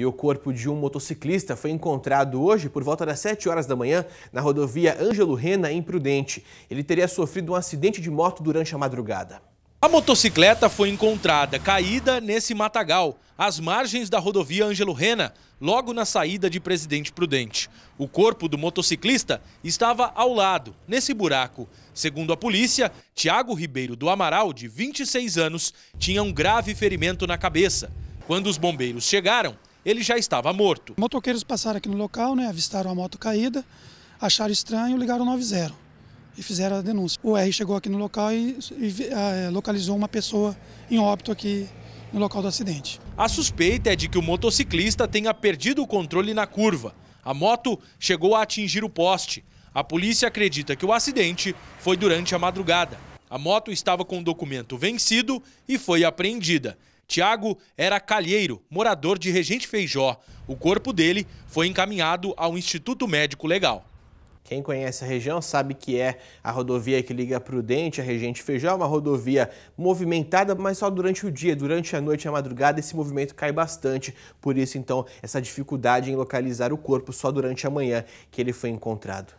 E o corpo de um motociclista foi encontrado hoje por volta das 7 horas da manhã na rodovia Ângelo Rena, em Prudente. Ele teria sofrido um acidente de moto durante a madrugada. A motocicleta foi encontrada caída nesse matagal, às margens da rodovia Ângelo Rena, logo na saída de Presidente Prudente. O corpo do motociclista estava ao lado, nesse buraco. Segundo a polícia, Tiago Ribeiro do Amaral, de 26 anos, tinha um grave ferimento na cabeça. Quando os bombeiros chegaram, ele já estava morto. Motoqueiros passaram aqui no local, né, avistaram a moto caída, acharam estranho, ligaram 90 e fizeram a denúncia. O R chegou aqui no local e, e a, ah, é, localizou uma pessoa em óbito aqui no local do acidente. A suspeita é de que o motociclista tenha perdido o controle na curva. A moto chegou a atingir o poste. A polícia acredita que o acidente foi durante a madrugada. A moto estava com o documento vencido e foi apreendida. Tiago era calheiro, morador de Regente Feijó. O corpo dele foi encaminhado ao Instituto Médico Legal. Quem conhece a região sabe que é a rodovia que liga Prudente a Regente Feijó, uma rodovia movimentada, mas só durante o dia, durante a noite e a madrugada esse movimento cai bastante. Por isso, então, essa dificuldade em localizar o corpo só durante a manhã que ele foi encontrado.